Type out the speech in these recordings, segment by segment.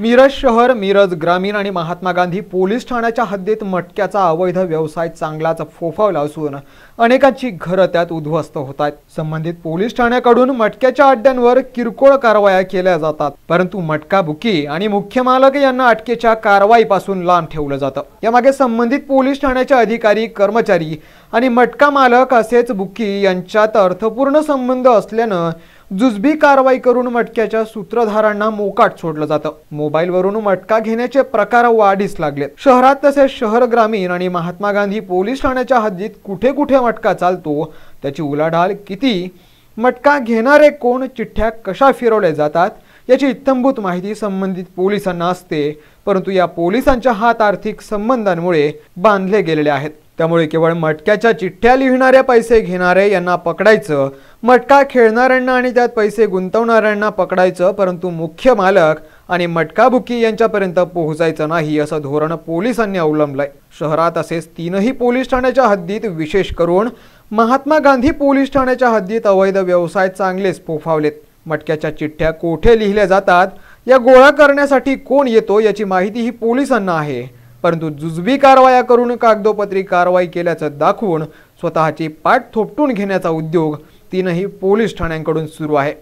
मिरज शहर मिरज ग्रामीण आणि महात्मा गांधी पोलीस ठाण्याच्या हद्दीत मटक्याचा अवैध व्यवसाय चांगलाच फोफावला असून अनेकांची घरं त्यात उद्ध्वस्त होत आहेत संबंधित पोलीस ठाण्याकडून मटक्याच्या अड्ड्यांवर किरकोळ कारवाया केल्या जातात परंतु मटका बुकी आणि मुख्य मालक यांना अटकेच्या कारवाईपासून लांब ठेवलं जातं यामागे संबंधित पोलीस ठाण्याचे अधिकारी कर्मचारी आणि मटका मालक असेच बुकी यांच्यात अर्थपूर्ण संबंध असल्यानं जुजबी कारवाई करून मटक्याच्या सूत्रधारांना मोकाट सोडलं जातं मोबाईलवरून मटका घेण्याचे प्रकार वाढीस लागलेत शहरात तसेच शहर ग्रामीण आणि महात्मा गांधी पोलीस ठाण्याच्या हद्दीत कुठे कुठे मटका चालतो त्याची उलाढाल किती मटका घेणारे कोण चिठ्ठ्या कशा फिरवले जातात याची इत्थंभूत माहिती संबंधित पोलिसांना असते परंतु या पोलिसांच्या हात आर्थिक संबंधांमुळे बांधले गेलेले आहेत त्यामुळे केवळ मटक्याच्या चिठ्ठ्या लिहिणाऱ्या पैसे घेणारे यांना पकडायचं मटका खेळणाऱ्यांना आणि त्यात पैसे गुंतवणाऱ्यांना पकडायचं परंतु मुख्य मालक आणि मटका बुकी यांच्यापर्यंत पोहोचायचं नाही असं धोरण पोलिसांनी अवलंबलंय शहरात असेच तीनही पोलीस ठाण्याच्या हद्दीत विशेष करून महात्मा गांधी पोलीस ठाण्याच्या हद्दीत अवैध व्यवसाय चांगलेच पोफावलेत मटक्याच्या चिठ्ठ्या कोठे लिहिल्या जातात या गोळा करण्यासाठी कोण येतो याची माहितीही पोलिसांना आहे परंतु जुजबी कारवाया करून कागदोपत्री कारवाई केल्याचं दाखवून स्वतःची पाठ थोपटून घेण्याचा उद्योग तीनही पोलीस ठाण्यांकडून सुरू आहे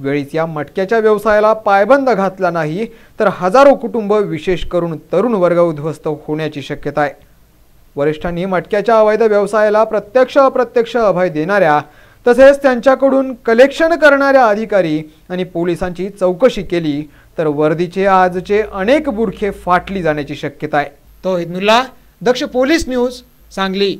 वेळीच या मटक्याच्या व्यवसायाला पायबंद घातला नाही तर हजारो कुटुंब विशेष करून तरुण वर्ग उद्ध्वस्त होण्याची शक्यता आहे वरिष्ठांनी मटक्याच्या अवैध व्यवसायाला प्रत्यक्ष अप्रत्यक्ष अभय देणाऱ्या तसेच त्यांच्याकडून कलेक्शन करणाऱ्या अधिकारी आणि पोलिसांची चौकशी केली तर वर्दीचे आजचे अनेक बुरखे फाटली जाण्याची शक्यता आहे तो हिदनुल्ला दक्ष पोलीस न्यूज सांगली